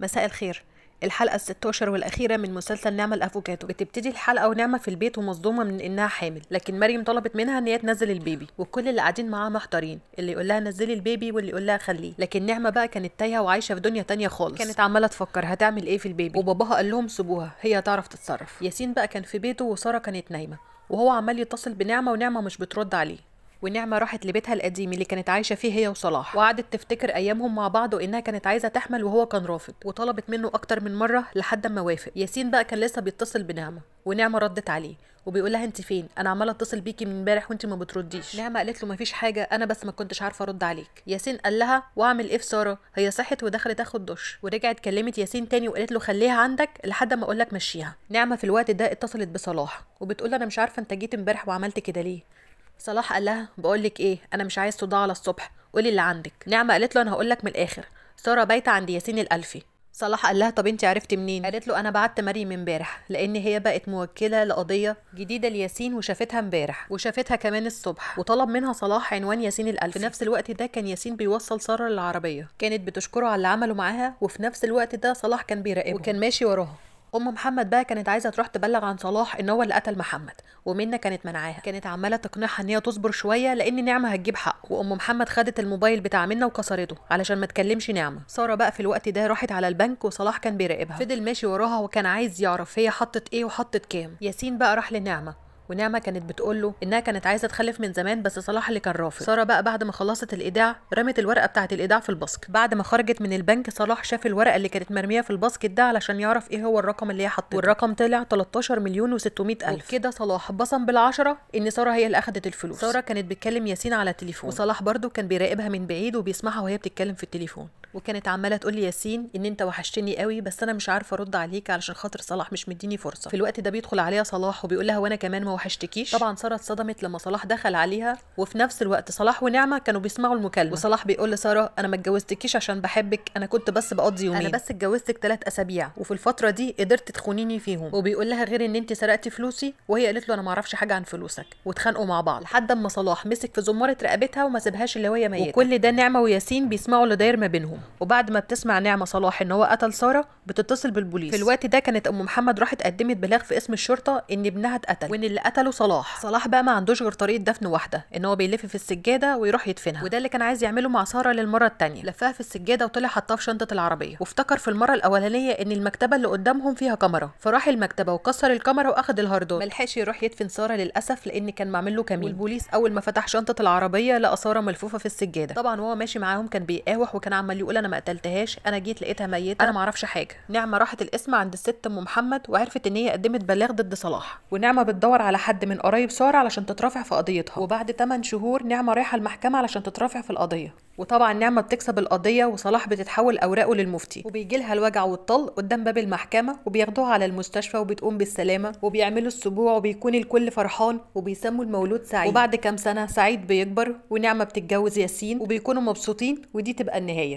مساء الخير الحلقة ال 16 والأخيرة من مسلسل نعمة الأفوكاتو بتبتدي الحلقة ونعمة في البيت ومصدومة من إنها حامل لكن مريم طلبت منها إن هي تنزل البيبي وكل اللي قاعدين معاها محتارين اللي يقول لها نزلي البيبي واللي يقول لها خليه لكن نعمة بقى كانت تايهة وعايشة في دنيا تانية خالص كانت عمالة تفكر هتعمل إيه في البيبي وباباها قال لهم سيبوها هي هتعرف تتصرف ياسين بقى كان في بيته وسارة كانت نايمة وهو عمال يتصل بنعمة ونعمة مش بترد عليه ونعمه راحت لبيتها القديم اللي كانت عايشه فيه هي وصلاح وقعدت تفتكر ايامهم مع بعض وانها كانت عايزه تحمل وهو كان رافض وطلبت منه اكتر من مره لحد ما وافق ياسين بقى كان لسه بيتصل بنعمه ونعمه ردت عليه وبيقول لها انت فين انا عماله اتصل بيكي من امبارح وانت ما بترديش نعمه قالت له مفيش حاجه انا بس ما كنتش عارفه ارد عليك ياسين قال لها واعمل ايه في ساره هي صحت ودخلت تاخد دش ورجعت كلمت ياسين تاني وقالت له خليها عندك لحد ما اقول لك مشيها نعمه في الوقت ده اتصلت بصلاح وبتقول انا مش عارفه انت جيت امبارح وعملت كده ليه صلاح قال لها بقول لك ايه انا مش عايز صداع على الصبح قولي اللي عندك نعمه قالت له انا هقول لك من الاخر ساره بايته عند ياسين الالفي صلاح قال لها طب انت عرفتي منين قالت له انا بعت مريم امبارح لان هي بقت موكله لقضيه جديده لياسين وشافتها امبارح وشافتها كمان الصبح وطلب منها صلاح عنوان ياسين الالف في نفس الوقت ده كان ياسين بيوصل ساره للعربيه كانت بتشكره على اللي عمله معاها وفي نفس الوقت ده صلاح كان بيراقبه وكان ماشي وراها ام محمد بقى كانت عايزه تروح تبلغ عن صلاح ان هو اللي قتل محمد ومنى كانت منعاها كانت عماله تقنعها ان هي تصبر شويه لان نعمه هتجيب حق وام محمد خدت الموبايل بتاع منى وكسرته علشان ما تكلمش نعمه ساره بقى في الوقت ده راحت على البنك وصلاح كان بيراقبها فضل ماشي وراها وكان عايز يعرف هي حطت ايه وحطت كام ياسين بقى راح لنعمه ونعمه كانت بتقول له انها كانت عايزه تخلف من زمان بس صلاح اللي كان رافض ساره بقى بعد ما خلصت الايداع رمت الورقه بتاعه الايداع في الباسكت بعد ما خرجت من البنك صلاح شاف الورقه اللي كانت مرميه في الباسكت ده علشان يعرف ايه هو الرقم اللي هي حطته والرقم طلع 13 مليون و600 الف كده صلاح بصم بالعشره ان ساره هي اللي اخذت الفلوس ساره كانت بتكلم ياسين على التليفون وصلاح برده كان بيراقبها من بعيد وبيسمعها وهي بتتكلم في التليفون وكانت عماله تقول لي ياسين ان انت وحشتني قوي بس انا مش عارفه ارد عليك علشان خاطر صلاح مش مديني فرصه في الوقت ده بيدخل عليها صلاح وبيقول لها وانا كمان ما وحشتكيش طبعا ساره اتصدمت لما صلاح دخل عليها وفي نفس الوقت صلاح ونعمه كانوا بيسمعوا المكالمه وصلاح بيقول لساره انا ما اتجوزتكيش عشان بحبك انا كنت بس بقضي يومين انا بس اتجوزتك ثلاث اسابيع وفي الفتره دي قدرت تخونيني فيهم وبيقول لها غير ان انت سرقتي فلوسي وهي قالت له انا ما اعرفش حاجه عن فلوسك واتخانقوا مع بعض لحد اما صلاح مسك في زماره رقبتها وما سابهاش اللي هي ميته وكل ده نعمه وياسين بيسمعوا اللي داير ما بينهم وبعد ما بتسمع نعمه صلاح ان هو قتل ساره بتتصل بالبوليس في الوقت ده كانت ام محمد راحت قدمت بلاغ في اسم الشرطه ان ابنها اتقتل وان اللي قتله صلاح صلاح بقى ما عندوش غير طريقه دفن واحده ان هو بيلف في السجاده ويروح يدفنها وده اللي كان عايز يعمله مع ساره للمره الثانيه لفها في السجاده وطلع حطها في شنطه العربيه وافتكر في المره الاولانيه ان المكتبه اللي قدامهم فيها كاميرا فراح المكتبه وكسر الكاميرا واخد الهاردات ملحقش يروح يدفن ساره للاسف لان كان معمل له كمين والبوليس اول ما فتح شنطه العربيه لقى ساره ملفوفه في السجاده طبعا وهو ماشي معاهم كان بيقاوح وكان عمال بيقول انا ما قتلتهاش انا جيت لقيتها ميته انا ما اعرفش حاجه نعمه راحت القسم عند الست ام محمد وعرفت ان هي قدمت بلاغ ضد صلاح ونعمه بتدور على حد من قرايب ساره علشان تترافع في قضيتها وبعد 8 شهور نعمه رايحه المحكمه علشان تترافع في القضيه وطبعا نعمه بتكسب القضيه وصلاح بتتحول اوراقه للمفتي وبيجي لها الوجع والطلق قدام باب المحكمه وبياخدوها على المستشفى وبتقوم بالسلامه وبيعملوا السبوع وبيكون الكل فرحان وبيسموا المولود سعيد وبعد كام سنه سعيد بيكبر ونعمه بتتجوز ياسين وبيكونوا مبسوطين ودي تبقى النهايه